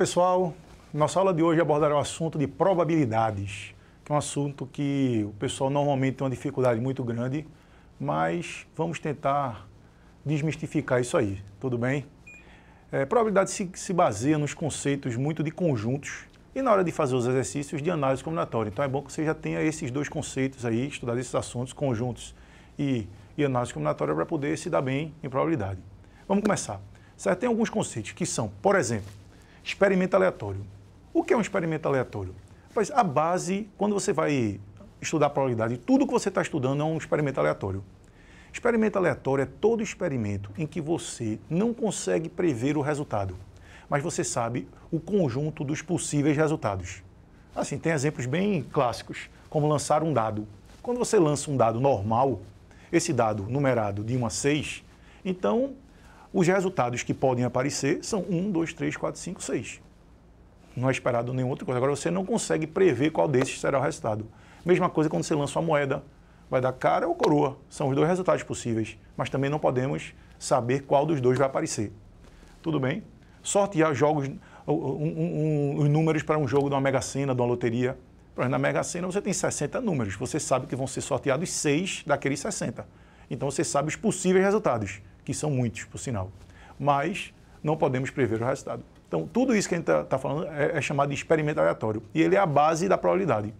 pessoal, nossa aula de hoje abordará o assunto de probabilidades, que é um assunto que o pessoal normalmente tem uma dificuldade muito grande, mas vamos tentar desmistificar isso aí, tudo bem? É, probabilidade se, se baseia nos conceitos muito de conjuntos e na hora de fazer os exercícios de análise combinatória. Então é bom que você já tenha esses dois conceitos aí, estudar esses assuntos, conjuntos e, e análise combinatória, para poder se dar bem em probabilidade. Vamos começar. Certo? Tem alguns conceitos que são, por exemplo, Experimento aleatório. O que é um experimento aleatório? Pois a base, quando você vai estudar a probabilidade, tudo que você está estudando é um experimento aleatório. Experimento aleatório é todo experimento em que você não consegue prever o resultado, mas você sabe o conjunto dos possíveis resultados. Assim, tem exemplos bem clássicos, como lançar um dado. Quando você lança um dado normal, esse dado numerado de 1 a 6, então os resultados que podem aparecer são 1, 2, 3, 4, 5, 6. Não é esperado nenhuma outra coisa. Agora você não consegue prever qual desses será o resultado. Mesma coisa quando você lança uma moeda. Vai dar cara ou coroa. São os dois resultados possíveis. Mas também não podemos saber qual dos dois vai aparecer. Tudo bem? Sortear jogos, um, um, um, os números para um jogo de uma mega sena, de uma loteria. Na Mega Sena você tem 60 números, você sabe que vão ser sorteados 6 daqueles 60. Então você sabe os possíveis resultados que são muitos, por sinal. Mas não podemos prever o resultado. Então, tudo isso que a gente está tá falando é, é, chamado de experimento aleatório. E ele é a base da probabilidade.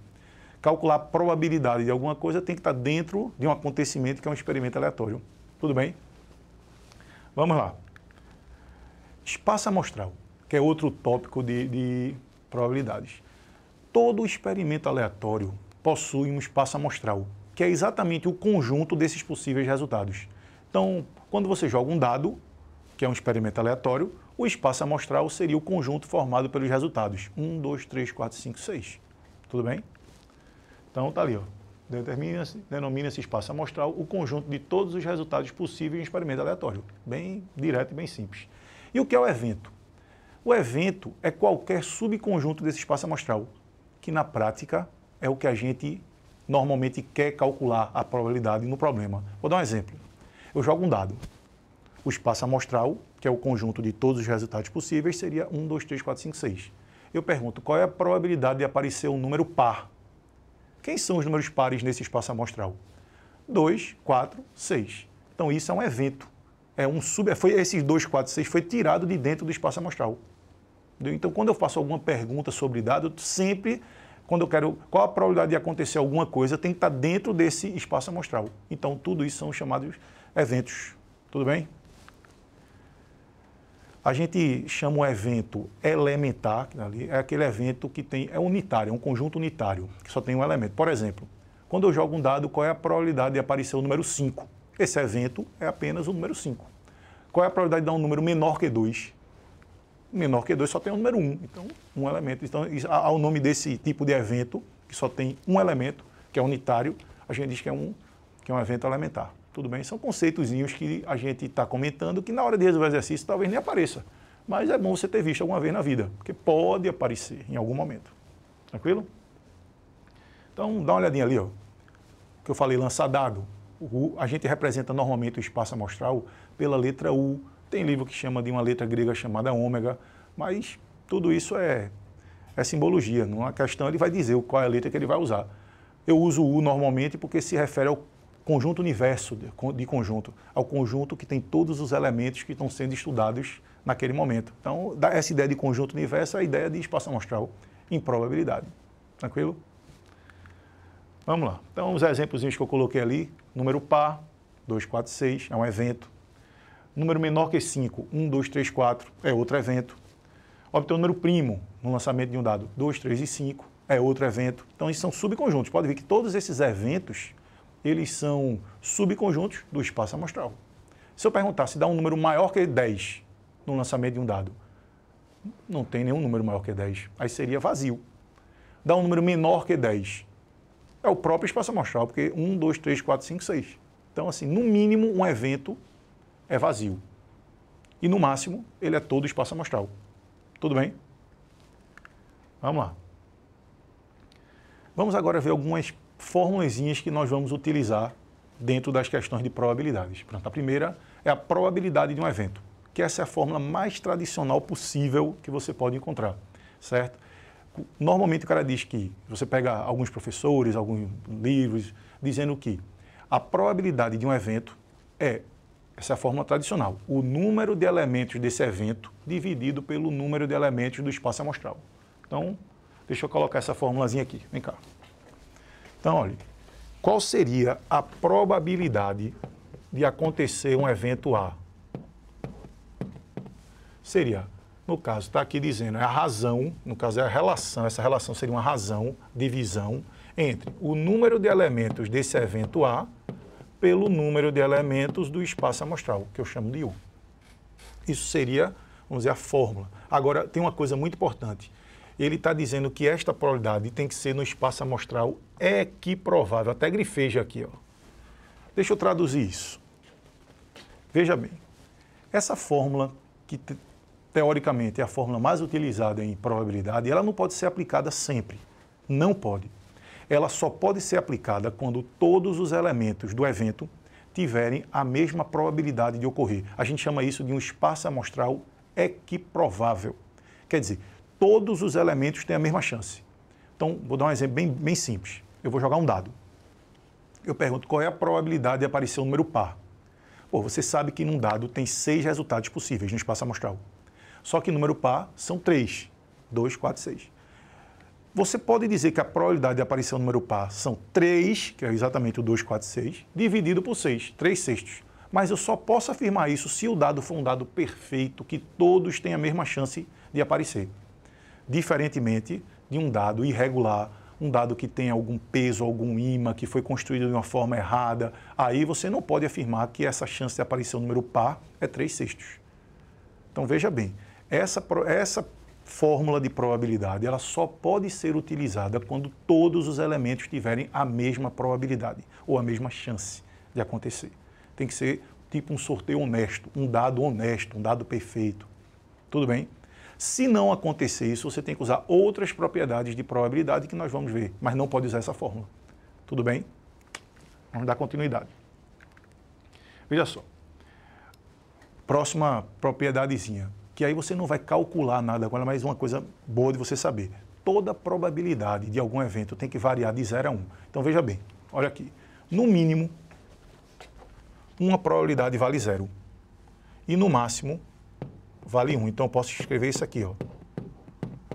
Calcular a probabilidade de alguma coisa tem que estar tá dentro de um acontecimento que é um experimento aleatório. Tudo bem? Vamos lá. Espaço amostral, que é outro tópico de, de probabilidades. Todo experimento aleatório possui um espaço amostral, que é exatamente o conjunto desses possíveis resultados. Então, quando você joga um dado, que é um experimento aleatório, o espaço amostral seria o conjunto formado pelos resultados. 1, 2, 3, 4, 5, 6. Tudo bem? Então tá ali, Determina-se, denomina-se espaço amostral o conjunto de todos os resultados possíveis em um experimento aleatório. Bem direto e bem simples. E o que é o evento? O evento é qualquer subconjunto desse espaço amostral, que na prática é o que a gente normalmente quer calcular a probabilidade no problema. Vou dar um exemplo eu jogo um dado. O espaço amostral, que é o conjunto de todos os resultados possíveis, seria 1, 2, 3, 4, 5, 6. Eu pergunto qual é a probabilidade de aparecer um número par. Quem são os números pares nesse espaço amostral? 2, 4, 6. Então isso é um evento. É um sub, é, foi esses 2, 4, 6 foi tirado de dentro do espaço amostral. Então quando eu faço alguma pergunta sobre dado, sempre quando eu quero qual a probabilidade de acontecer alguma coisa, tem que estar dentro desse espaço amostral. Então tudo isso são chamados eventos. Tudo bem? A gente chama o evento elementar, é aquele evento que tem, é unitário, é um conjunto unitário, que só tem um elemento. Por exemplo, quando eu jogo um dado, qual é a probabilidade de aparecer o número 5? Esse evento é apenas o número 5. Qual é a probabilidade de dar um número menor que 2? Menor que 2 só tem o número 1, um, então um elemento. Então, ao nome desse tipo de evento, que só tem um elemento, que é unitário, a gente diz que é um, que é um evento elementar tudo bem. São conceitozinhos que a gente está comentando que na hora de resolver o exercício talvez nem apareça. Mas é bom você ter visto alguma vez na vida, porque pode aparecer em algum momento. Tranquilo? Então, dá uma olhadinha ali, ó. Que eu falei, lançar dado. O, a gente representa normalmente o espaço amostral pela letra U. Tem livro que chama de uma letra grega chamada ômega, mas tudo isso é, é simbologia. Numa é questão, ele vai dizer qual é a letra que ele vai usar. Eu uso U normalmente porque se refere ao conjunto universo de conjunto, ao conjunto que tem todos os elementos que estão sendo estudados naquele momento. Então, essa ideia de conjunto universo é a ideia de espaço amostral em probabilidade. Tranquilo? Vamos lá. Então, os exemplos que eu coloquei ali, número par, 2, 4, 6, é um evento. Número menor que 5, 1, 2, 3, 4, é outro evento. Obter o número primo no lançamento de um dado, 2, 3 e 5, é outro evento. Então, isso são subconjuntos. Pode ver que todos esses eventos eles são subconjuntos do espaço amostral. Se eu perguntar se dá um número maior que 10 no lançamento de um dado, não tem nenhum número maior que 10, aí seria vazio. Dá um número menor que 10, é o próprio espaço amostral, porque 1, 2, 3, 4, 5, 6. Então, assim, no mínimo, um evento é vazio. E no máximo, ele é todo espaço amostral. Tudo bem? Vamos lá. Vamos agora ver algumas formulazinhas que nós vamos utilizar dentro das questões de probabilidades. Pronto, a primeira é a probabilidade de um evento, que essa é a fórmula mais tradicional possível que você pode encontrar, certo? Normalmente o cara diz que, você pega alguns professores, alguns livros, dizendo que a probabilidade de um evento é, essa é a fórmula tradicional, o número de elementos desse evento dividido pelo número de elementos do espaço amostral. Então, deixa eu colocar essa formulazinha aqui, vem cá. Então, olha, qual seria a probabilidade de acontecer um evento A? Seria, no caso, está aqui dizendo, é a razão, no caso é a relação, essa relação seria uma razão, divisão, entre o número de elementos desse evento A pelo número de elementos do espaço amostral, que eu chamo de U. Isso seria, vamos dizer, a fórmula. Agora, tem uma coisa muito importante ele está dizendo que esta probabilidade tem que ser no espaço amostral equiprovável. É Até grifeja aqui. Ó. Deixa eu traduzir isso. Veja bem, essa fórmula, que te, teoricamente é a fórmula mais utilizada em probabilidade, ela não pode ser aplicada sempre. Não pode. Ela só pode ser aplicada quando todos os elementos do evento tiverem a mesma probabilidade de ocorrer. A gente chama isso de um espaço amostral equiprovável. Quer dizer, todos os elementos têm a mesma chance. Então, vou dar um exemplo bem, bem simples. Eu vou jogar um dado. Eu pergunto qual é a probabilidade de aparecer um número par. Pô, você sabe que num dado tem seis resultados possíveis no espaço amostral. Só que número par são três. Dois, quatro, seis. Você pode dizer que a probabilidade de aparecer um número par são três, que é exatamente o 2, 4, 6, dividido por 6, 3 sextos. Mas eu só posso afirmar isso se o dado for um dado perfeito, que todos têm a mesma chance de aparecer diferentemente de um dado irregular, um dado que tem algum peso, algum imã, que foi construído de uma forma errada, aí você não pode afirmar que essa chance de aparição número par é 3 sextos. Então veja bem, essa, essa fórmula de probabilidade ela só pode ser utilizada quando todos os elementos tiverem a mesma probabilidade ou a mesma chance de acontecer. Tem que ser tipo um sorteio honesto, um dado honesto, um dado perfeito. Tudo bem? Se não acontecer isso, você tem que usar outras propriedades de probabilidade que nós vamos ver, mas não pode usar essa fórmula. Tudo bem? Vamos dar continuidade. Veja só. Próxima propriedadezinha, que aí você não vai calcular nada com ela, mas uma coisa boa de você saber. Toda probabilidade de algum evento tem que variar de 0 a 1. Um. Então veja bem, olha aqui. No mínimo, uma probabilidade vale zero. E no máximo, vale 1. Então eu posso escrever isso aqui, ó.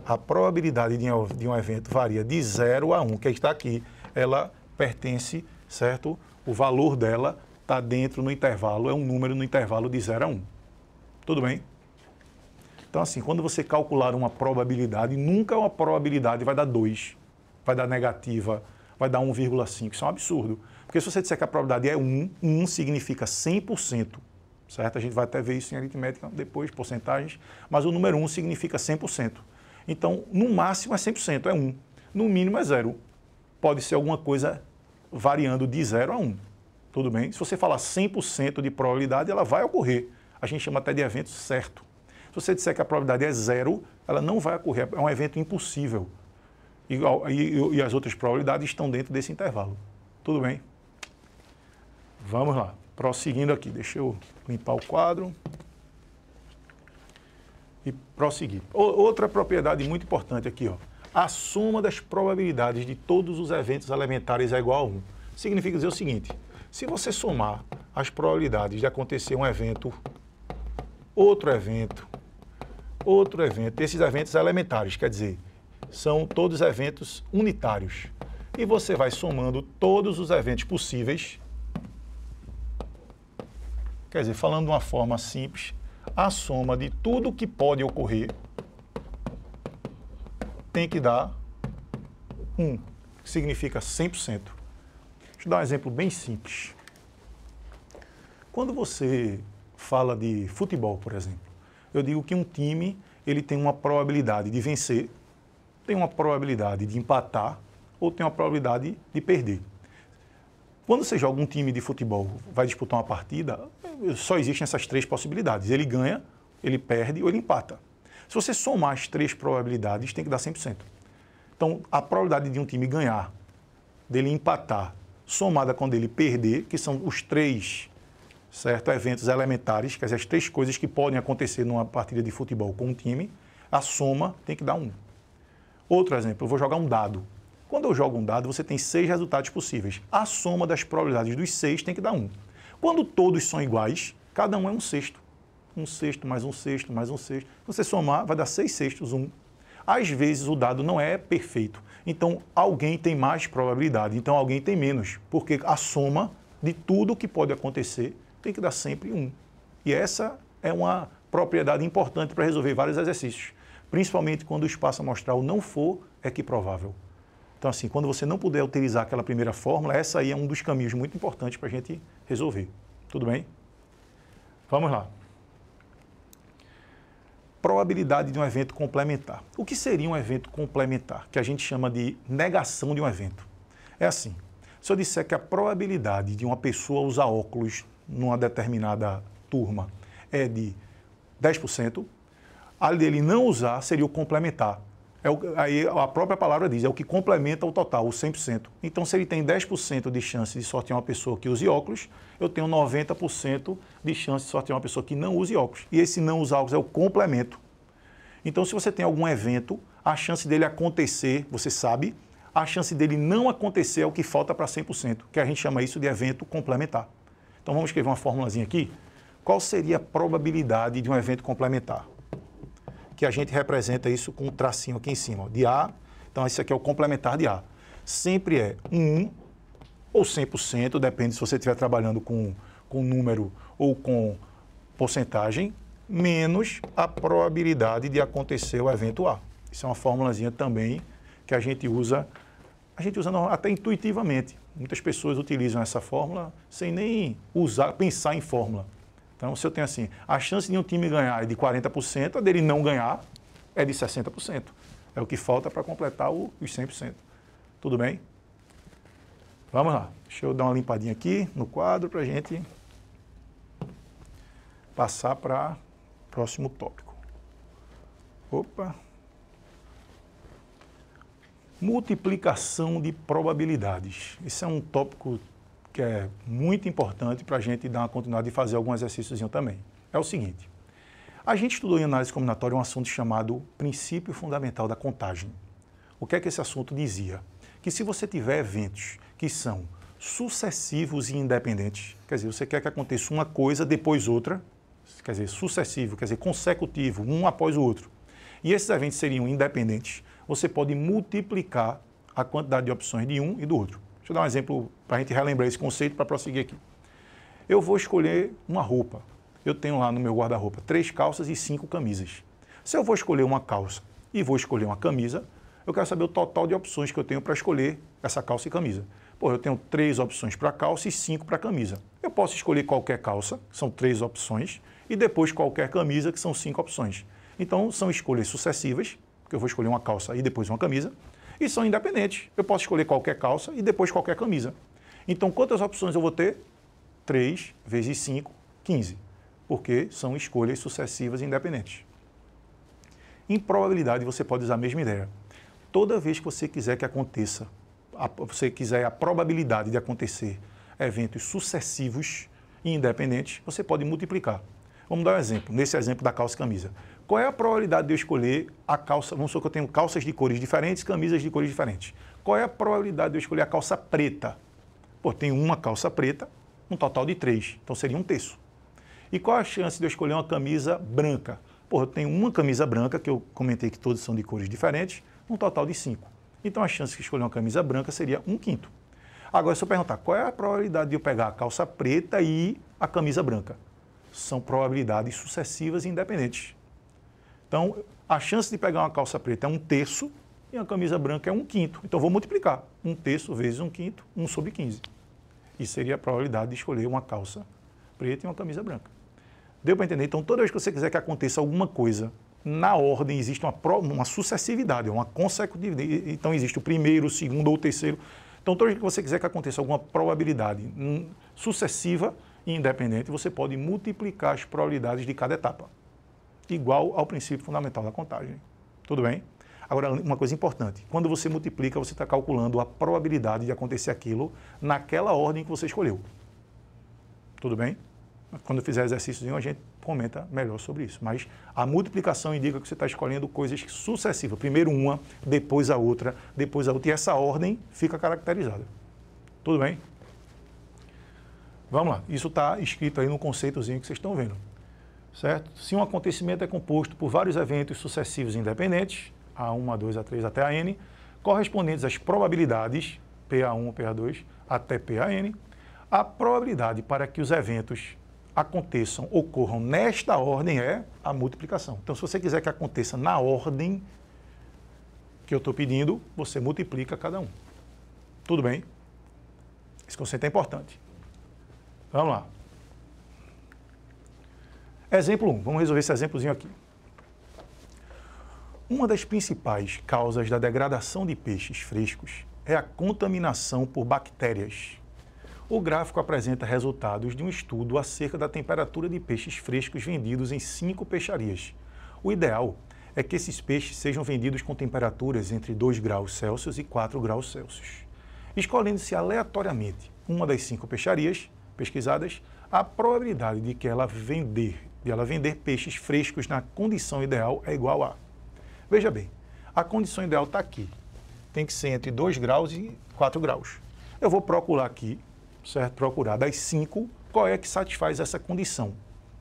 A probabilidade de de um evento varia de 0 a 1, que está aqui. Ela pertence, certo? O valor dela está dentro no intervalo, é um número no intervalo de 0 a 1. Tudo bem? Então, assim, quando você calcular uma probabilidade, nunca uma probabilidade vai dar 2, vai dar negativa, vai dar 1,5. Isso é um absurdo. Porque se você disser que a probabilidade é 1, 1 significa 100% certo? A gente vai até ver isso em aritmética depois, porcentagens, mas o número 1 significa 100%. Então, no máximo é 100%, é 1. No mínimo é 0. Pode ser alguma coisa variando de 0 a 1. Tudo bem? Se você falar 100% de probabilidade, ela vai ocorrer. A gente chama até de evento certo. Se você disser que a probabilidade é zero, ela não vai ocorrer. É um evento impossível. igual e, e as outras probabilidades estão dentro desse intervalo. Tudo bem? Vamos lá prosseguindo aqui, deixa eu limpar o quadro e prosseguir. O, outra propriedade muito importante aqui, ó. a soma das probabilidades de todos os eventos elementares é igual a 1. Significa dizer o seguinte, se você somar as probabilidades de acontecer um evento, outro evento, outro evento, esses eventos elementares, quer dizer, são todos eventos unitários. E você vai somando todos os eventos possíveis Quer dizer, falando de uma forma simples, a soma de tudo que pode ocorrer tem que dar 1, que significa 100%. Deixa eu dar um exemplo bem simples. Quando você fala de futebol, por exemplo, eu digo que um time ele tem uma probabilidade de vencer, tem uma probabilidade de empatar ou tem uma probabilidade de perder. Quando você joga um time de futebol, vai disputar uma partida, só existem essas três possibilidades. Ele ganha, ele perde ou ele empata. Se você somar as três probabilidades, tem que dar 100%. Então, a probabilidade de um time ganhar, dele empatar, somada com dele perder, que são os três certo, eventos elementares, quer dizer, as três coisas que podem acontecer numa partida de futebol com um time, a soma tem que dar um. Outro exemplo, eu vou jogar um dado. Quando eu jogo um dado, você tem seis resultados possíveis. A soma das probabilidades dos seis tem que dar um. Quando todos são iguais, cada um é um sexto. Um sexto, mais um sexto, mais um sexto. Você somar, vai dar seis sextos, um. Às vezes o dado não é perfeito. Então alguém tem mais probabilidade, então alguém tem menos. Porque a soma de tudo que pode acontecer tem que dar sempre um. E essa é uma propriedade importante para resolver vários exercícios, principalmente quando o espaço amostral não for equiprovável. Então, assim, quando você não puder utilizar aquela primeira fórmula, essa aí é um dos caminhos muito importantes para a gente resolver. Tudo bem? Vamos lá. Probabilidade de um evento complementar. O que seria um evento complementar? Que a gente chama de negação de um evento. É assim, se eu disser que a probabilidade de uma pessoa usar óculos numa determinada turma é de 10%, a dele não usar seria o complementar, é o, aí a própria palavra diz, é o que complementa o total, o 100%. Então, se ele tem 10% de chance de sortear uma pessoa que use óculos, eu tenho 90% de chance de sortear uma pessoa que não use óculos. E esse não usar óculos é o complemento. Então, se você tem algum evento, a chance dele acontecer, você sabe, a chance dele não acontecer é o que falta para 100%, que a gente chama isso de evento complementar. Então, vamos escrever uma formulazinha aqui. Qual seria a probabilidade de um evento complementar? que a gente representa isso com um tracinho aqui em cima, ó, de A. Então, esse aqui é o complementar de A. Sempre é 1 ou 100%, depende se você estiver trabalhando com, com número ou com porcentagem, menos a probabilidade de acontecer o evento A. Isso é uma formulazinha também que a gente usa, a gente usa até intuitivamente. Muitas pessoas utilizam essa fórmula sem nem usar, pensar em fórmula. Então, se eu tenho assim, a chance de um time ganhar é de 40%, a dele não ganhar é de 60%. É o que falta para completar o, os 100%. Tudo bem? Vamos lá. Deixa eu dar uma limpadinha aqui no quadro para a gente passar para próximo tópico. Opa. Multiplicação de probabilidades. Isso é um tópico que é muito importante para a gente dar uma continuidade e fazer algum exercíciozinho também. É o seguinte, a gente estudou em análise combinatória um assunto chamado princípio fundamental da contagem. O que é que esse assunto dizia? Que se você tiver eventos que são sucessivos e independentes, quer dizer, você quer que aconteça uma coisa depois outra, quer dizer, sucessivo, quer dizer, consecutivo, um após o outro, e esses eventos seriam independentes, você pode multiplicar a quantidade de opções de um e do outro. Deixa eu dar um exemplo para a gente relembrar esse conceito para prosseguir aqui. Eu vou escolher uma roupa. Eu tenho lá no meu guarda-roupa três calças e cinco camisas. Se eu vou escolher uma calça e vou escolher uma camisa, eu quero saber o total de opções que eu tenho para escolher essa calça e camisa. Pô, eu tenho três opções para calça e cinco para camisa. Eu posso escolher qualquer calça, que são três opções, e depois qualquer camisa, que são cinco opções. Então, são escolhas sucessivas, porque eu vou escolher uma calça e depois uma camisa, e são independentes. Eu posso escolher qualquer calça e depois qualquer camisa. Então, quantas opções eu vou ter? 3 vezes 5, 15, porque são escolhas sucessivas independentes. Em probabilidade, você pode usar a mesma ideia. Toda vez que você quiser que aconteça, a, você quiser a probabilidade de acontecer eventos sucessivos e independentes, você pode multiplicar. Vamos dar um exemplo, nesse exemplo da calça e camisa. Qual é a probabilidade de eu escolher a calça? Vamos supor que eu tenho calças de cores diferentes, camisas de cores diferentes. Qual é a probabilidade de eu escolher a calça preta? Pô, tem uma calça preta, um total de três, então seria um terço. E qual é a chance de eu escolher uma camisa branca? Pô, eu tenho uma camisa branca, que eu comentei que todas são de cores diferentes, um total de cinco. Então a chance de escolher uma camisa branca seria um quinto. Agora, se eu perguntar qual é a probabilidade de eu pegar a calça preta e a camisa branca, são probabilidades sucessivas e independentes. Então, a chance de pegar uma calça preta é um terço e uma camisa branca é um quinto. Então, vou multiplicar um terço vezes um quinto, um sobre 15. E seria a probabilidade de escolher uma calça preta e uma camisa branca. Deu para entender? Então, toda vez que você quiser que aconteça alguma coisa na ordem, existe uma, uma sucessividade, é uma consecutividade. Então, existe o primeiro, o segundo ou o terceiro. Então, toda vez que você quiser que aconteça alguma probabilidade hum, sucessiva e independente, você pode multiplicar as probabilidades de cada etapa igual ao princípio fundamental da contagem. Tudo bem? Agora, uma coisa importante: quando você multiplica, você está calculando a probabilidade de acontecer aquilo naquela ordem que você escolheu. Tudo bem? Quando fizer exercício, a gente comenta melhor sobre isso. Mas a multiplicação indica que você está escolhendo coisas sucessivas: primeiro uma, depois a outra, depois a outra. E essa ordem fica caracterizada. Tudo bem? Vamos lá. Isso está escrito aí no conceitozinho que vocês estão vendo certo? Se um acontecimento é composto por vários eventos sucessivos independentes, A1, A2, A3 até AN, correspondentes às probabilidades PA1, PA2 até PAN, a probabilidade para que os eventos aconteçam, ocorram nesta ordem é a multiplicação. Então, se você quiser que aconteça na ordem que eu estou pedindo, você multiplica cada um. Tudo bem? Esse conceito é importante. Vamos lá. Exemplo 1, vamos resolver esse exemplozinho aqui. Uma das principais causas da degradação de peixes frescos é a contaminação por bactérias. O gráfico apresenta resultados de um estudo acerca da temperatura de peixes frescos vendidos em cinco peixarias. O ideal é que esses peixes sejam vendidos com temperaturas entre 2 graus Celsius e 4 graus Celsius. Escolhendo-se aleatoriamente uma das cinco peixarias pesquisadas, a probabilidade de que ela vender de ela vender peixes frescos na condição ideal é igual a. Veja bem, a condição ideal está aqui. Tem que ser entre 2 graus e 4 graus. Eu vou procurar aqui, certo? Procurar das 5, qual é que satisfaz essa condição.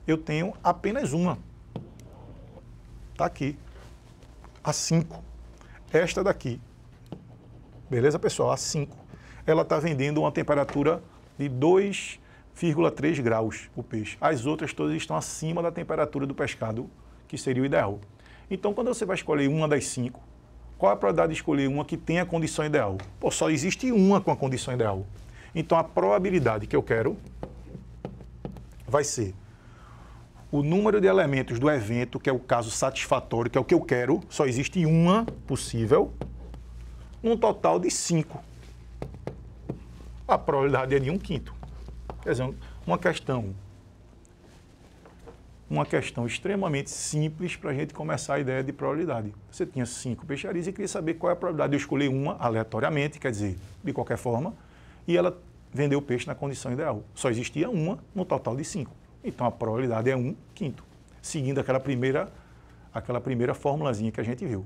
Eu tenho apenas uma. Está aqui. A 5. Esta daqui. Beleza, pessoal? A 5. Ela está vendendo uma temperatura de 2 0,3 graus o peixe. As outras todas estão acima da temperatura do pescado, que seria o ideal. Então, quando você vai escolher uma das cinco, qual a probabilidade de escolher uma que tenha a condição ideal? Pô, só existe uma com a condição ideal. Então, a probabilidade que eu quero vai ser o número de elementos do evento, que é o caso satisfatório, que é o que eu quero, só existe uma possível, num total de cinco. A probabilidade é de um quinto. Quer dizer, uma questão, uma questão extremamente simples para a gente começar a ideia de probabilidade. Você tinha cinco peixarias e queria saber qual é a probabilidade de eu escolher uma aleatoriamente, quer dizer, de qualquer forma, e ela vendeu o peixe na condição ideal. Só existia uma no total de cinco. Então a probabilidade é um quinto, seguindo aquela primeira, aquela primeira formulazinha que a gente viu.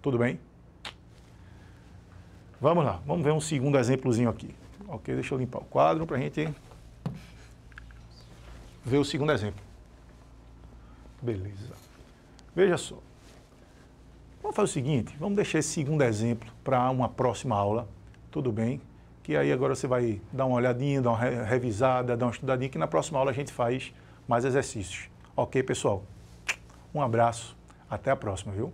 Tudo bem? Vamos lá, vamos ver um segundo exemplozinho aqui. Ok, deixa eu limpar o quadro para a gente ver o segundo exemplo. Beleza. Veja só. Vamos fazer o seguinte, vamos deixar esse segundo exemplo para uma próxima aula, tudo bem? Que aí agora você vai dar uma olhadinha, dar uma revisada, dar uma estudadinha, que na próxima aula a gente faz mais exercícios. Ok, pessoal? Um abraço, até a próxima, viu?